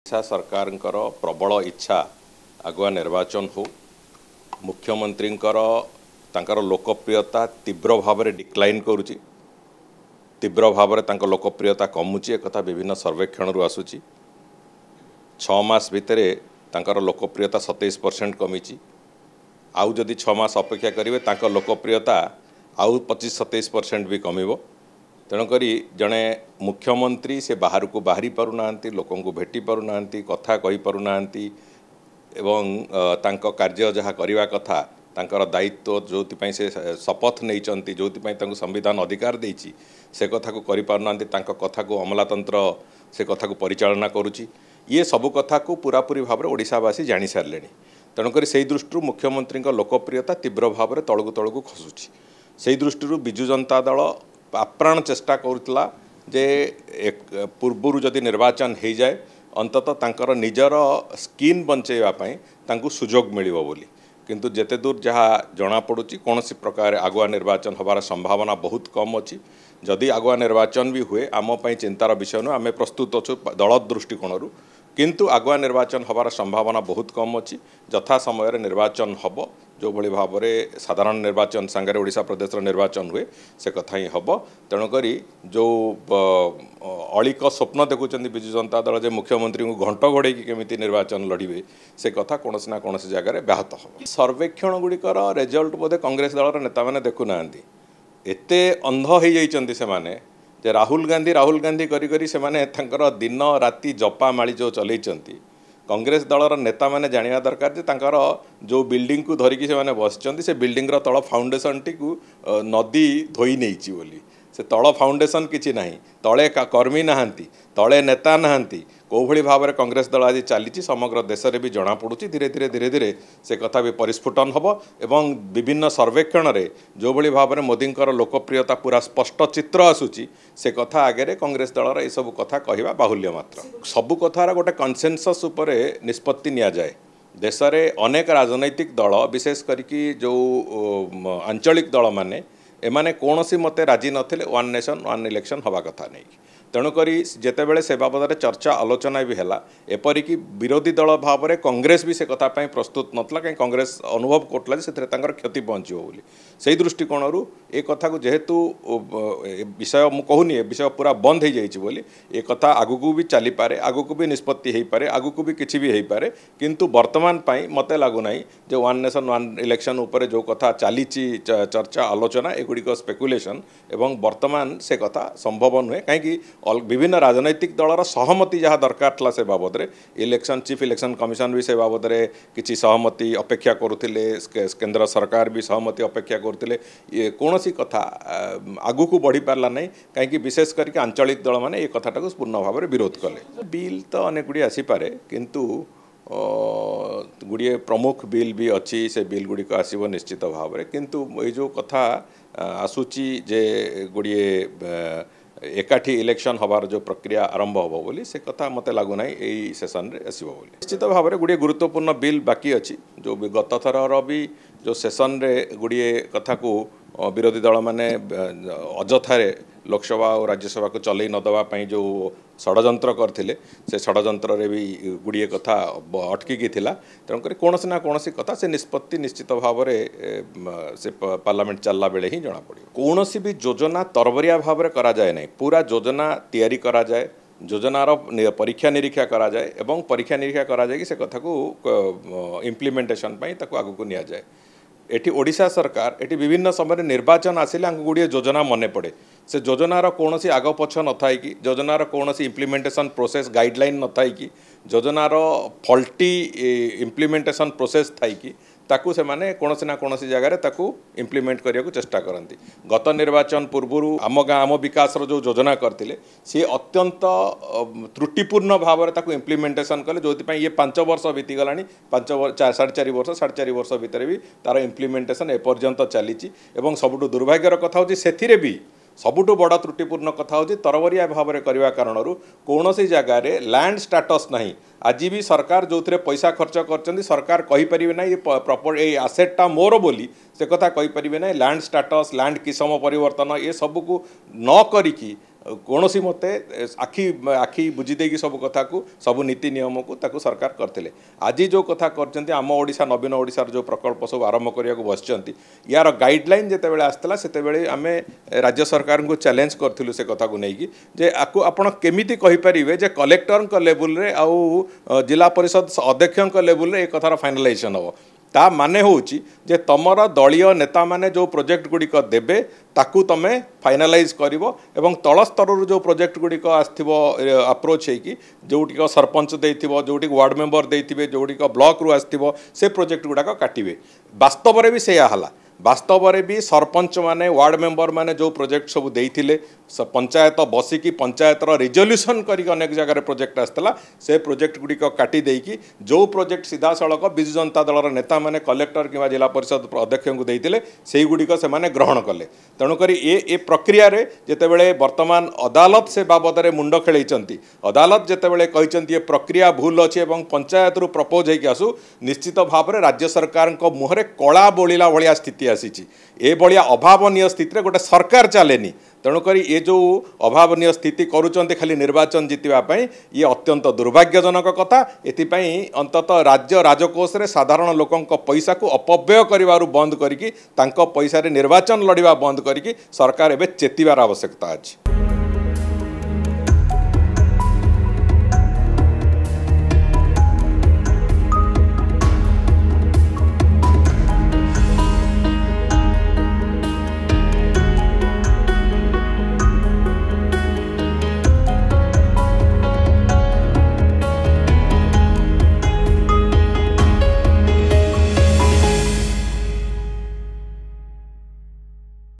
ଓଡ଼ିଶା ସରକାରଙ୍କର ପ୍ରବଳ ଇଚ୍ଛା ଆଗୁଆ ନିର୍ବାଚନ ହେଉ ମୁଖ୍ୟମନ୍ତ୍ରୀଙ୍କର ତାଙ୍କର ଲୋକପ୍ରିୟତା ତୀବ୍ର ଭାବରେ ଡିକ୍ଲାଇନ୍ କରୁଛି ତୀବ୍ର ଭାବରେ ତାଙ୍କ ଲୋକପ୍ରିୟତା କମୁଛି ଏକଥା ବିଭିନ୍ନ ସର୍ବେକ୍ଷଣରୁ ଆସୁଛି ଛଅ ମାସ ଭିତରେ ତାଙ୍କର ଲୋକପ୍ରିୟତା ସତେଇଶ ପରସେଣ୍ଟ କମିଛି ଆଉ ଯଦି ଛଅ ମାସ ଅପେକ୍ଷା କରିବେ ତାଙ୍କ ଲୋକପ୍ରିୟତା ଆଉ ପଚିଶ ସତେଇଶ ପରସେଣ୍ଟ ବି କମିବ ତେଣୁକରି ଜଣେ ମୁଖ୍ୟମନ୍ତ୍ରୀ ସେ ବାହାରକୁ ବାହାରି ପାରୁନାହାନ୍ତି ଲୋକଙ୍କୁ ଭେଟି ପାରୁନାହାନ୍ତି କଥା କହିପାରୁନାହାନ୍ତି ଏବଂ ତାଙ୍କ କାର୍ଯ୍ୟ ଯାହା କରିବା କଥା ତାଙ୍କର ଦାୟିତ୍ୱ ଯେଉଁଥିପାଇଁ ସେ ଶପଥ ନେଇଛନ୍ତି ଯେଉଁଥିପାଇଁ ତାଙ୍କୁ ସମ୍ବିଧାନ ଅଧିକାର ଦେଇଛି ସେ କଥାକୁ କରିପାରୁନାହାନ୍ତି ତାଙ୍କ କଥାକୁ ଅମଲାତନ୍ତ୍ର ସେ କଥାକୁ ପରିଚାଳନା କରୁଛି ଇଏ ସବୁ କଥାକୁ ପୁରାପୁରି ଭାବରେ ଓଡ଼ିଶାବାସୀ ଜାଣିସାରିଲେଣି ତେଣୁକରି ସେହି ଦୃଷ୍ଟିରୁ ମୁଖ୍ୟମନ୍ତ୍ରୀଙ୍କ ଲୋକପ୍ରିୟତା ତୀବ୍ର ଭାବରେ ତଳକୁ ତଳକୁ ଖସୁଛି ସେହି ଦୃଷ୍ଟିରୁ ବିଜୁ ଜନତା ଦଳ ଆପ୍ରାଣ ଚେଷ୍ଟା କରୁଥିଲା ଯେ ପୂର୍ବରୁ ଯଦି ନିର୍ବାଚନ ହୋଇଯାଏ ଅନ୍ତତଃ ତାଙ୍କର ନିଜର ସ୍କିନ୍ ବଞ୍ଚାଇବା ପାଇଁ ତାଙ୍କୁ ସୁଯୋଗ ମିଳିବ ବୋଲି କିନ୍ତୁ ଯେତେଦୂର ଯାହା ଜଣାପଡ଼ୁଛି କୌଣସି ପ୍ରକାର ଆଗୁଆ ନିର୍ବାଚନ ହେବାର ସମ୍ଭାବନା ବହୁତ କମ୍ ଅଛି ଯଦି ଆଗୁଆ ନିର୍ବାଚନ ବି ହୁଏ ଆମ ପାଇଁ ଚିନ୍ତାର ବିଷୟ ନୁହେଁ ଆମେ ପ୍ରସ୍ତୁତ ଅଛୁ ଦଳ ଦୃଷ୍ଟିକୋଣରୁ କିନ୍ତୁ ଆଗୁଆ ନିର୍ବାଚନ ହେବାର ସମ୍ଭାବନା ବହୁତ କମ୍ ଅଛି ଯଥା ସମୟରେ ନିର୍ବାଚନ ହେବ ଯେଉଁଭଳି ଭାବରେ ସାଧାରଣ ନିର୍ବାଚନ ସାଙ୍ଗରେ ଓଡ଼ିଶା ପ୍ରଦେଶର ନିର୍ବାଚନ ହୁଏ ସେ କଥା ହିଁ ହେବ ତେଣୁକରି ଯେଉଁ ଅଳିକ ସ୍ୱପ୍ନ ଦେଖୁଛନ୍ତି ବିଜୁ ଜନତା ଦଳ ଯେ ମୁଖ୍ୟମନ୍ତ୍ରୀଙ୍କୁ ଘଣ୍ଟ ଘୋଡ଼େଇକି କେମିତି ନିର୍ବାଚନ ଲଢ଼ିବେ ସେ କଥା କୌଣସି ନା କୌଣସି ଜାଗାରେ ବ୍ୟାହତ ହେବ ସର୍ବେକ୍ଷଣ ଗୁଡ଼ିକର ରେଜଲ୍ଟ ବୋଧେ କଂଗ୍ରେସ ଦଳର ନେତାମାନେ ଦେଖୁନାହାନ୍ତି ଏତେ ଅନ୍ଧ ହୋଇଯାଇଛନ୍ତି ସେମାନେ ଯେ ରାହୁଲ ଗାନ୍ଧୀ ରାହୁଲ ଗାନ୍ଧୀ କରି କରି ସେମାନେ ତାଙ୍କର ଦିନ ରାତି ଜପା ମାଳି ଯେଉଁ ଚଲେଇଛନ୍ତି କଂଗ୍ରେସ ଦଳର ନେତାମାନେ ଜାଣିବା ଦରକାର ଯେ ତାଙ୍କର ଯେଉଁ ବିଲ୍ଡିଂକୁ ଧରିକି ସେମାନେ ବସିଛନ୍ତି ସେ ବିଲ୍ଡିଂର ତଳ ଫାଉଣ୍ଡେସନ୍ଟିକୁ ନଦୀ ଧୋଇ ନେଇଛି ବୋଲି ସେ ତଳ ଫାଉଣ୍ଡେସନ୍ କିଛି ନାହିଁ ତଳେ କର୍ମୀ ନାହାନ୍ତି ତଳେ ନେତା ନାହାନ୍ତି କେଉଁଭଳି ଭାବରେ କଂଗ୍ରେସ ଦଳ ଆଜି ଚାଲିଛି ସମଗ୍ର ଦେଶରେ ବି ଜଣାପଡ଼ୁଛି ଧୀରେ ଧୀରେ ଧୀରେ ଧୀରେ ସେ କଥା ବି ପରିସ୍ଫୁଟନ ହେବ ଏବଂ ବିଭିନ୍ନ ସର୍ବେକ୍ଷଣରେ ଯେଉଁଭଳି ଭାବରେ ମୋଦିଙ୍କର ଲୋକପ୍ରିୟତା ପୁରା ସ୍ପଷ୍ଟ ଚିତ୍ର ଆସୁଛି ସେ କଥା ଆଗରେ କଂଗ୍ରେସ ଦଳର ଏସବୁ କଥା କହିବା ବାହୁଲ୍ୟ ମାତ୍ର ସବୁ କଥାର ଗୋଟେ କନସେନ୍ସସ୍ ଉପରେ ନିଷ୍ପତ୍ତି ନିଆଯାଏ ଦେଶରେ ଅନେକ ରାଜନୈତିକ ଦଳ ବିଶେଷ କରିକି ଯେଉଁ ଆଞ୍ଚଳିକ ଦଳମାନେ ଏମାନେ କୌଣସି ମତେ ରାଜି ନଥିଲେ ୱାନ୍ ନେସନ୍ ୱାନ୍ ଇଲେକ୍ସନ୍ ହେବା କଥା ନେଇକି ତେଣୁକରି ଯେତେବେଳେ ସେ ବାବଦରେ ଚର୍ଚ୍ଚା ଆଲୋଚନା ବି ହେଲା ଏପରିକି ବିରୋଧୀ ଦଳ ଭାବରେ କଂଗ୍ରେସ ବି ସେ କଥା ପାଇଁ ପ୍ରସ୍ତୁତ ନଥିଲା କାହିଁକି କଂଗ୍ରେସ ଅନୁଭବ କରୁଥିଲା ଯେ ସେଥିରେ ତାଙ୍କର କ୍ଷତି ପହଞ୍ଚିବ ବୋଲି ସେହି ଦୃଷ୍ଟିକୋଣରୁ ଏ କଥାକୁ ଯେହେତୁ ବିଷୟ ମୁଁ କହୁନି ଏ ବିଷୟ ପୁରା ବନ୍ଦ ହୋଇଯାଇଛି ବୋଲି ଏ କଥା ଆଗକୁ ବି ଚାଲିପାରେ ଆଗକୁ ବି ନିଷ୍ପତ୍ତି ହୋଇପାରେ ଆଗକୁ ବି କିଛି ବି ହୋଇପାରେ କିନ୍ତୁ ବର୍ତ୍ତମାନ ପାଇଁ ମୋତେ ଲାଗୁନାହିଁ ଯେ ୱାନ୍ ନେସନ୍ ୱାନ୍ ଇଲେକ୍ସନ୍ ଉପରେ ଯେଉଁ କଥା ଚାଲିଛି ଚର୍ଚ୍ଚା ଆଲୋଚନା ଏଗୁଡ଼ିକ ସ୍ପେକୁଲେସନ୍ ଏବଂ ବର୍ତ୍ତମାନ ସେ କଥା ସମ୍ଭବ ନୁହେଁ କାହିଁକି विभिन्न राजनैतिक दलर सहमति जहाँ दरकार था से बाबद इलेक्शन चीफ इलेक्शन कमिशन भी से बाबद किसी सहमति अपेक्षा करुले केन्द्र सरकार भी सहमति अपेक्षा करुले कौन कथा आगू को बढ़ी पारा ना कहीं विशेष करके आंचलिक दल मैंने कथटा को पूर्ण भाव में विरोध कले बिल तो अनेक गुड़ी आसीपे किंतु गुड़े प्रमुख बिल भी अच्छी से बिल गुड़िक आसव निश्चित भाव में कितु ये जो कथा आसूची जे गुड़िए ଏକାଠି ଇଲେକ୍ସନ୍ ହେବାର ଯେଉଁ ପ୍ରକ୍ରିୟା ଆରମ୍ଭ ହେବ ବୋଲି ସେ କଥା ମୋତେ ଲାଗୁନାହିଁ ଏଇ ସେସନ୍ରେ ଆସିବ ବୋଲି ନିଶ୍ଚିତ ଭାବରେ ଗୁଡ଼ିଏ ଗୁରୁତ୍ୱପୂର୍ଣ୍ଣ ବିଲ୍ ବାକି ଅଛି ଯେଉଁ ଗତଥରର ବି ଯେଉଁ ସେସନ୍ରେ ଗୁଡ଼ିଏ କଥାକୁ ବିରୋଧୀ ଦଳମାନେ ଅଯଥାରେ ଲୋକସଭା ଓ ରାଜ୍ୟସଭାକୁ ଚଲେଇ ନଦେବା ପାଇଁ ଯେଉଁ ଷଡ଼ଯନ୍ତ୍ର କରିଥିଲେ ସେ ଷଡ଼ଯନ୍ତ୍ରରେ ବି ଗୁଡ଼ିଏ କଥା ଅଟକିକି ଥିଲା ତେଣୁକରି କୌଣସି ନା କୌଣସି କଥା ସେ ନିଷ୍ପତ୍ତି ନିଶ୍ଚିତ ଭାବରେ ସେ ପାର୍ଲାମେଣ୍ଟ ଚାଲିଲା ବେଳେ ହିଁ ଜଣାପଡ଼ିବ କୌଣସି ବି ଯୋଜନା ତରବରିଆ ଭାବରେ କରାଯାଏ ନାହିଁ ପୁରା ଯୋଜନା ତିଆରି କରାଯାଏ ଯୋଜନାର ପରୀକ୍ଷା ନିରୀକ୍ଷା କରାଯାଏ ଏବଂ ପରୀକ୍ଷା ନିରୀକ୍ଷା କରାଯାଇକି ସେ କଥାକୁ ଇମ୍ପ୍ଲିମେଣ୍ଟେସନ୍ ପାଇଁ ତାକୁ ଆଗକୁ ନିଆଯାଏ ଏଠି ଓଡ଼ିଶା ସରକାର ଏଠି ବିଭିନ୍ନ ସମୟରେ ନିର୍ବାଚନ ଆସିଲେ ଆମକୁ ଗୁଡ଼ିଏ ଯୋଜନା ମନେ ପଡ଼େ ସେ ଯୋଜନାର କୌଣସି ଆଗ ପଛ ନଥାଇକି ଯୋଜନାର କୌଣସି ଇମ୍ପ୍ଲିମେଣ୍ଟେସନ୍ ପ୍ରୋସେସ୍ ଗାଇଡ଼ଲାଇନ୍ ନଥାଇକି ଯୋଜନାର ଫଲ୍ଟି ଇମ୍ପ୍ଲିମେଣ୍ଟେସନ୍ ପ୍ରୋସେସ୍ ଥାଇକି ତାକୁ ସେମାନେ କୌଣସି ନା କୌଣସି ଜାଗାରେ ତାକୁ ଇମ୍ପ୍ଲିମେଣ୍ଟ କରିବାକୁ ଚେଷ୍ଟା କରନ୍ତି ଗତ ନିର୍ବାଚନ ପୂର୍ବରୁ ଆମ ଗାଁ ଆମ ବିକାଶର ଯେଉଁ ଯୋଜନା କରିଥିଲେ ସିଏ ଅତ୍ୟନ୍ତ ତ୍ରୁଟିପୂର୍ଣ୍ଣ ଭାବରେ ତାକୁ ଇମ୍ପ୍ଲିମେଣ୍ଟେସନ୍ କଲେ ଯେଉଁଥିପାଇଁ ଇଏ ପାଞ୍ଚ ବର୍ଷ ବିତିଗଲାଣି ପାଞ୍ଚ ସାଢ଼େ ଚାରି ବର୍ଷ ସାଢ଼େ ଚାରି ବର୍ଷ ଭିତରେ ବି ତା'ର ଇମ୍ପ୍ଲିମେଣ୍ଟେସନ୍ ଏପର୍ଯ୍ୟନ୍ତ ଚାଲିଛି ଏବଂ ସବୁଠୁ ଦୁର୍ଭାଗ୍ୟର କଥା ହେଉଛି ସେଥିରେ ବି ସବୁଠୁ ବଡ଼ ତ୍ରୁଟିପୂର୍ଣ୍ଣ କଥା ହେଉଛି ତରବରିଆ ଭାବରେ କରିବା କାରଣରୁ କୌଣସି ଜାଗାରେ ଲ୍ୟାଣ୍ଡ ଷ୍ଟାଟସ୍ ନାହିଁ ଆଜି ବି ସରକାର ଯେଉଁଥିରେ ପଇସା ଖର୍ଚ୍ଚ କରିଛନ୍ତି ସରକାର କହିପାରିବେ ନାହିଁ ପ୍ରପର୍ ଏଇ ଆସେଟ୍ଟା ମୋର ବୋଲି ସେ କଥା କହିପାରିବେ ନାହିଁ ଲ୍ୟାଣ୍ଡ ଷ୍ଟାଟସ୍ ଲ୍ୟାଣ୍ଡ କିସମ ପରିବର୍ତ୍ତନ ଏସବୁକୁ ନ କରିକି કોણોસી મતે આખી આખી બુજી દેગી સબ કથા કુ સબ નીતિ નિયમો કુ તાકુ સરકાર કરતલે આજી જો કથા કરચંતિ આમો ઓડિસા નવિન ઓડિસા જો प्रकल्प સબ આરંભ કરિયા કુ બસચંતિ યાર ગાઈડલાઈન જેતે બેલે આસતલા સતે બેલે અમે રાજ્ય સરકાર કુ ચેલેન્જ કરથિલુ સે કથા કુ નઈ કી જે આકુ આપણો કેમિતિ કહી પારીવે જે કલેક્ટર લેવલ રે ઓ જિલ્લા પરિષદ અધ્યક્ષન ક લેવલ રે આ કથારા ફાઈનલાઈઝેશન હો ତା ମାନେ ହେଉଛି ଯେ ତୁମର ଦଳୀୟ ନେତାମାନେ ଯେଉଁ ପ୍ରୋଜେକ୍ଟ ଗୁଡ଼ିକ ଦେବେ ତାକୁ ତୁମେ ଫାଇନାଲାଇଜ୍ କରିବ ଏବଂ ତଳ ସ୍ତରରୁ ଯେଉଁ ପ୍ରୋଜେକ୍ଟ ଗୁଡ଼ିକ ଆସିଥିବ ଆପ୍ରୋଚ୍ ହେଇକି ଯେଉଁଟିକ ସରପଞ୍ଚ ଦେଇଥିବ ଯେଉଁଟିକି ୱାର୍ଡ଼ ମେମ୍ବର ଦେଇଥିବେ ଯେଉଁଟିକ ବ୍ଲକରୁ ଆସିଥିବ ସେ ପ୍ରୋଜେକ୍ଟ ଗୁଡ଼ାକ କାଟିବେ ବାସ୍ତବରେ ବି ସେଇଆ ହେଲା ବାସ୍ତବରେ ବି ସରପଞ୍ଚମାନେ ୱାର୍ଡ଼ ମେମ୍ବରମାନେ ଯେଉଁ ପ୍ରୋଜେକ୍ଟ ସବୁ ଦେଇଥିଲେ ପଞ୍ଚାୟତ ବସିକି ପଞ୍ଚାୟତର ରିଜଲ୍ୟୁସନ୍ କରିକି ଅନେକ ଜାଗାରେ ପ୍ରୋଜେକ୍ଟ ଆସିଥିଲା ସେ ପ୍ରୋଜେକ୍ଟ ଗୁଡ଼ିକ କାଟି ଦେଇକି ଯେଉଁ ପ୍ରୋଜେକ୍ଟ ସିଧାସଳଖ ବିଜୁ ଜନତା ଦଳର ନେତାମାନେ କଲେକ୍ଟର କିମ୍ବା ଜିଲ୍ଲା ପରିଷଦ ଅଧ୍ୟକ୍ଷଙ୍କୁ ଦେଇଥିଲେ ସେଇଗୁଡ଼ିକ ସେମାନେ ଗ୍ରହଣ କଲେ ତେଣୁକରି ଏ ଏ ପ୍ରକ୍ରିୟାରେ ଯେତେବେଳେ ବର୍ତ୍ତମାନ ଅଦାଲତ ସେ ବାବଦରେ ମୁଣ୍ଡ ଖେଳେଇଛନ୍ତି ଅଦାଲତ ଯେତେବେଳେ କହିଛନ୍ତି ଏ ପ୍ରକ୍ରିୟା ଭୁଲ ଅଛି ଏବଂ ପଞ୍ଚାୟତରୁ ପ୍ରପୋଜ୍ ହେଇକି ଆସୁ ନିଶ୍ଚିତ ଭାବରେ ରାଜ୍ୟ ସରକାରଙ୍କ ମୁହଁରେ କଳା ବୋଳିଲା ଭଳିଆ ସ୍ଥିତି ଆସିଛି ଏଭଳିଆ ଅଭାବନୀୟ ସ୍ଥିତିରେ ଗୋଟେ ସରକାର ଚାଲେନି ତେଣୁକରି ଏ ଯେଉଁ ଅଭାବନୀୟ ସ୍ଥିତି କରୁଛନ୍ତି ଖାଲି ନିର୍ବାଚନ ଜିତିବା ପାଇଁ ଇଏ ଅତ୍ୟନ୍ତ ଦୁର୍ଭାଗ୍ୟଜନକ କଥା ଏଥିପାଇଁ ଅନ୍ତତଃ ରାଜ୍ୟ ରାଜକୋଷରେ ସାଧାରଣ ଲୋକଙ୍କ ପଇସାକୁ ଅପବ୍ୟୟ କରିବାରୁ ବନ୍ଦ କରିକି ତାଙ୍କ ପଇସାରେ ନିର୍ବାଚନ ଲଢ଼ିବା ବନ୍ଦ କରିକି ସରକାର ଏବେ ଚେତିବାର ଆବଶ୍ୟକତା ଅଛି